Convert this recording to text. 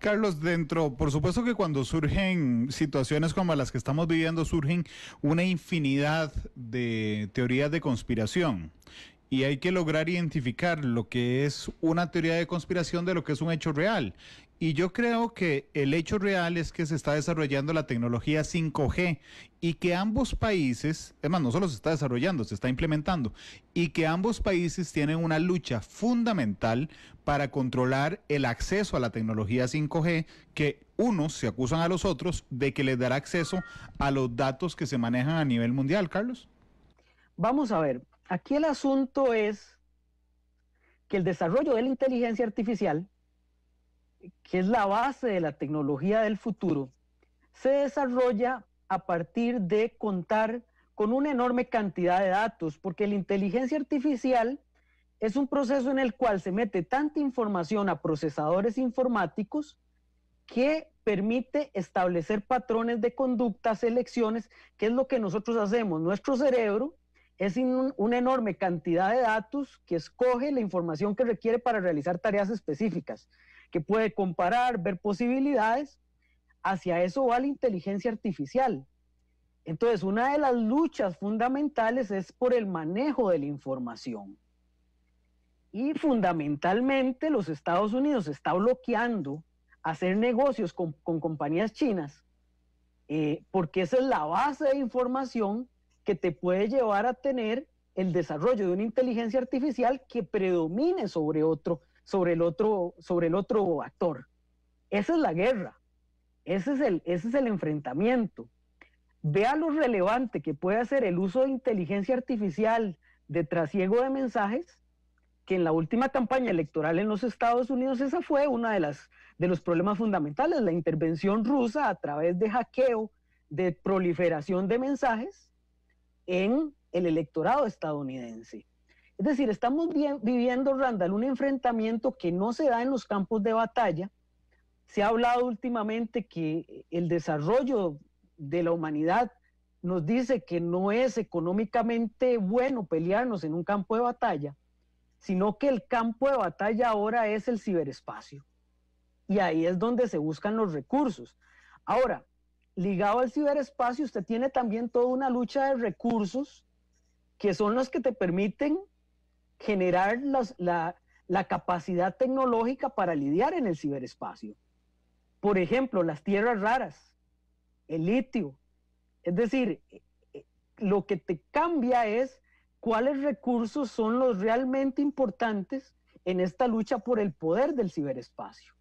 Carlos, dentro, por supuesto que cuando surgen situaciones como las que estamos viviendo, surgen una infinidad de teorías de conspiración y hay que lograr identificar lo que es una teoría de conspiración de lo que es un hecho real. Y yo creo que el hecho real es que se está desarrollando la tecnología 5G y que ambos países, más, no solo se está desarrollando, se está implementando, y que ambos países tienen una lucha fundamental para controlar el acceso a la tecnología 5G, que unos se acusan a los otros de que les dará acceso a los datos que se manejan a nivel mundial, Carlos. Vamos a ver, Aquí el asunto es que el desarrollo de la inteligencia artificial, que es la base de la tecnología del futuro, se desarrolla a partir de contar con una enorme cantidad de datos, porque la inteligencia artificial es un proceso en el cual se mete tanta información a procesadores informáticos que permite establecer patrones de conducta, selecciones, que es lo que nosotros hacemos. Nuestro cerebro es una enorme cantidad de datos que escoge la información que requiere para realizar tareas específicas, que puede comparar, ver posibilidades. Hacia eso va la inteligencia artificial. Entonces, una de las luchas fundamentales es por el manejo de la información. Y fundamentalmente los Estados Unidos está bloqueando hacer negocios con, compañías chinas, eh, porque esa es la base de información que te puede llevar a tener el desarrollo de una inteligencia artificial que predomine sobre otro, sobre el otro, sobre el otro actor. Esa es la guerra. Ese es el, ese es el enfrentamiento. Vea lo relevante que puede hacer el uso de inteligencia artificial de trasiego de mensajes, que en la última campaña electoral en los Estados Unidos esa fue una de las de los problemas fundamentales, la intervención rusa a través de hackeo, de proliferación de mensajes en el electorado estadounidense. Es decir, estamos viviendo, Randall, un enfrentamiento que no se da en los campos de batalla. Se ha hablado últimamente que el desarrollo de la humanidad nos dice que no es económicamente bueno pelearnos en un campo de batalla, sino que el campo de batalla ahora es el ciberespacio. Y ahí es donde se buscan los recursos. Ahora, ligado al ciberespacio, usted tiene también toda una lucha de recursos que son los que te permiten generar la capacidad tecnológica para lidiar en el ciberespacio. Por ejemplo, las tierras raras, el litio. Es decir, eh, eh, lo que te cambia es cuáles recursos son los realmente importantes en esta lucha por el poder del ciberespacio.